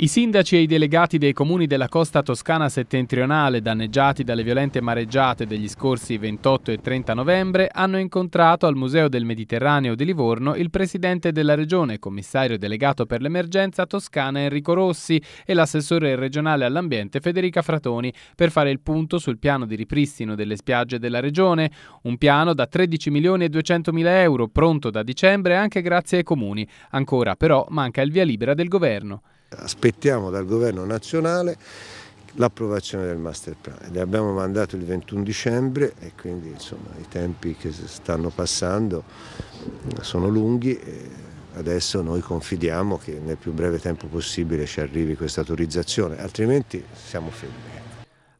I sindaci e i delegati dei comuni della costa toscana settentrionale danneggiati dalle violente mareggiate degli scorsi 28 e 30 novembre hanno incontrato al Museo del Mediterraneo di Livorno il presidente della regione, commissario delegato per l'emergenza toscana Enrico Rossi e l'assessore regionale all'ambiente Federica Fratoni per fare il punto sul piano di ripristino delle spiagge della regione, un piano da 13 milioni e 200 mila euro pronto da dicembre anche grazie ai comuni. Ancora però manca il via libera del governo aspettiamo dal governo nazionale l'approvazione del master plan. Le abbiamo mandato il 21 dicembre e quindi insomma, i tempi che stanno passando sono lunghi. adesso noi confidiamo che nel più breve tempo possibile ci arrivi questa autorizzazione, altrimenti siamo fermi.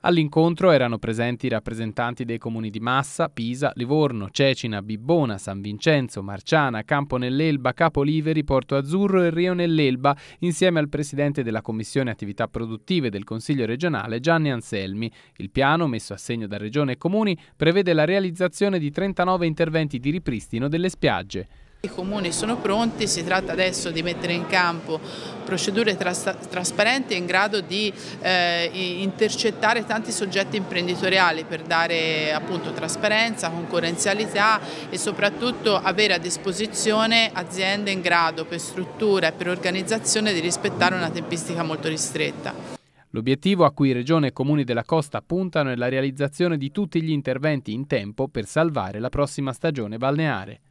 All'incontro erano presenti i rappresentanti dei comuni di Massa, Pisa, Livorno, Cecina, Bibbona, San Vincenzo, Marciana, Campo nell'Elba, Capoliveri, Porto Azzurro e Rio nell'Elba, insieme al presidente della Commissione Attività Produttive del Consiglio regionale Gianni Anselmi. Il piano, messo a segno da Regione e Comuni, prevede la realizzazione di 39 interventi di ripristino delle spiagge. I comuni sono pronti, si tratta adesso di mettere in campo procedure tras trasparenti in grado di eh, intercettare tanti soggetti imprenditoriali per dare appunto trasparenza, concorrenzialità e soprattutto avere a disposizione aziende in grado per struttura e per organizzazione di rispettare una tempistica molto ristretta. L'obiettivo a cui Regione e Comuni della Costa puntano è la realizzazione di tutti gli interventi in tempo per salvare la prossima stagione balneare.